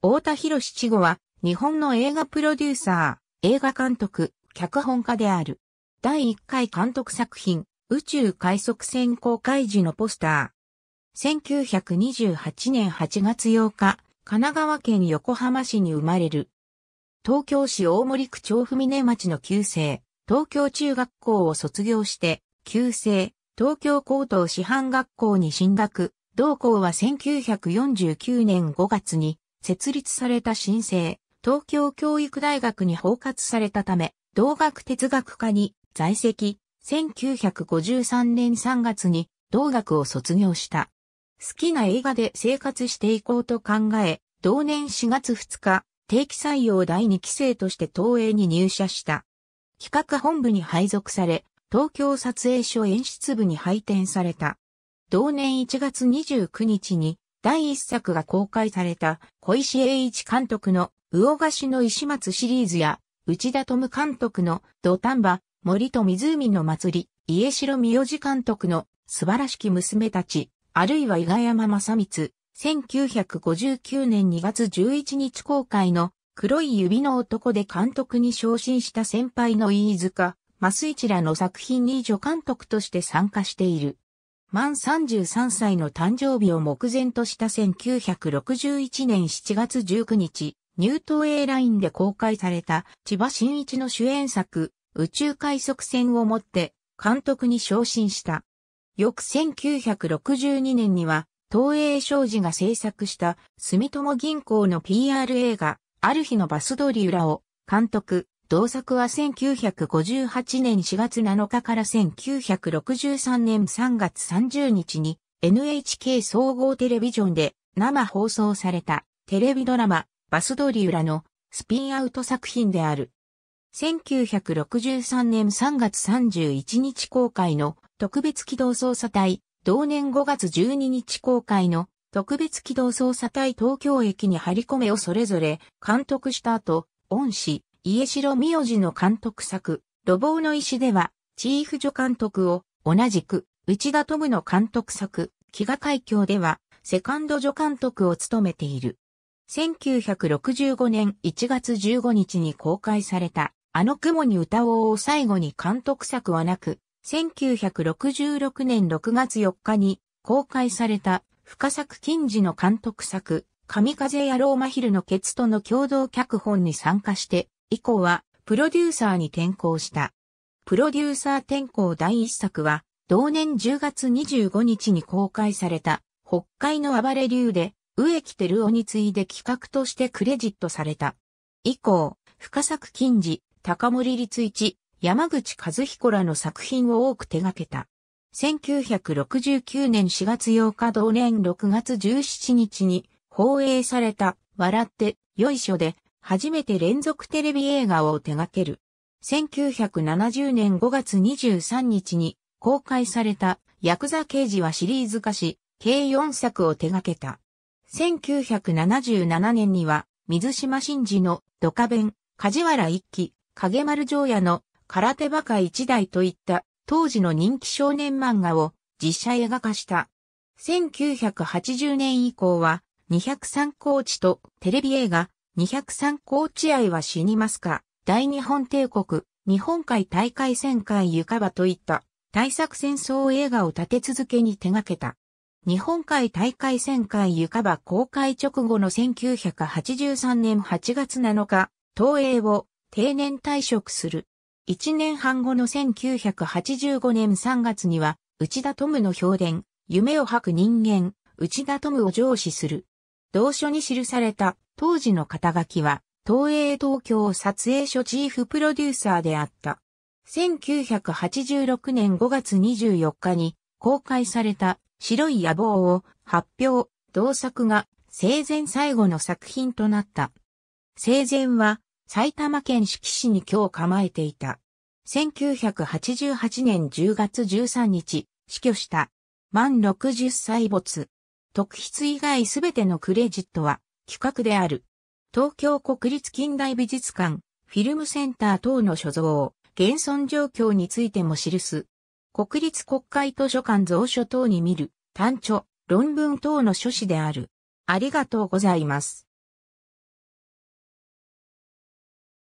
太田博七五は、日本の映画プロデューサー、映画監督、脚本家である。第1回監督作品、宇宙快速船公開時のポスター。1928年8月8日、神奈川県横浜市に生まれる。東京市大森区長文根町の旧姓、東京中学校を卒業して、旧姓、東京高等師範学校に進学。同校は1949年5月に設立された新生、東京教育大学に包括されたため、同学哲学科に在籍、1953年3月に同学を卒業した。好きな映画で生活していこうと考え、同年4月2日、定期採用第2期生として東映に入社した。企画本部に配属され、東京撮影所演出部に配点された。同年1月29日に第1作が公開された、小石英一監督の、魚菓子の石松シリーズや、内田智監督の、土丹場、森と湖の祭り、家城三代次監督の、素晴らしき娘たち、あるいは伊賀山正光、1959年2月11日公開の、黒い指の男で監督に昇進した先輩の飯塚、マスイチらの作品に助監督として参加している。満33歳の誕生日を目前とした1961年7月19日、ニュートウェイラインで公開された千葉真一の主演作、宇宙快速船をもって監督に昇進した。翌1962年には、東映商事が制作した住友銀行の PR 映画、ある日のバスドリ裏を監督、同作は1958年4月7日から1963年3月30日に NHK 総合テレビジョンで生放送されたテレビドラマバスドリウラのスピンアウト作品である。1963年3月31日公開の特別機動捜査隊、同年5月12日公開の特別機動捜査隊東京駅に張り込めをそれぞれ監督した後、恩師、家城代治の監督作、路傍の石では、チーフ助監督を、同じく、内田智の監督作、飢餓海峡では、セカンド助監督を務めている。1965年1月15日に公開された、あの雲に歌おうを最後に監督作はなく、1966年6月4日に公開された深作金次の監督作、神風野郎真昼のケツとの共同脚本に参加して以降はプロデューサーに転向した。プロデューサー転向第一作は、同年10月25日に公開された、北海の暴れ竜で、植木照夫に次いで企画としてクレジットされた。以降、深作金次、高森立一、山口和彦らの作品を多く手掛けた。1969年4月8日同年6月17日に放映された、笑って、よいしょで、初めて連続テレビ映画を手掛ける。1970年5月23日に公開されたヤクザ刑事はシリーズ化し、計4作を手掛けた。1977年には水島真嗣のドカベン、梶原一騎、影丸城也の空手バカ一代といった当時の人気少年漫画を実写映画化した。1980年以降は203コーチとテレビ映画、203高知愛は死にますか、大日本帝国、日本海大海戦ゆ床場といった大作戦争映画を立て続けに手掛けた。日本海大海戦ゆ床場公開直後の1983年8月7日、東映を定年退職する。1年半後の1985年3月には、内田トムの評伝、夢を吐く人間、内田トムを上司する。同書に記された当時の肩書きは、東映東京撮影所チーフプロデューサーであった。1986年5月24日に公開された白い野望を発表、同作が生前最後の作品となった。生前は埼玉県四季市に今日構えていた。1988年10月13日、死去した。満60歳没。特筆以外すべてのクレジットは企画である。東京国立近代美術館、フィルムセンター等の所蔵、現存状況についても記す。国立国会図書館蔵書等に見る、単著、論文等の書誌である。ありがとうございます。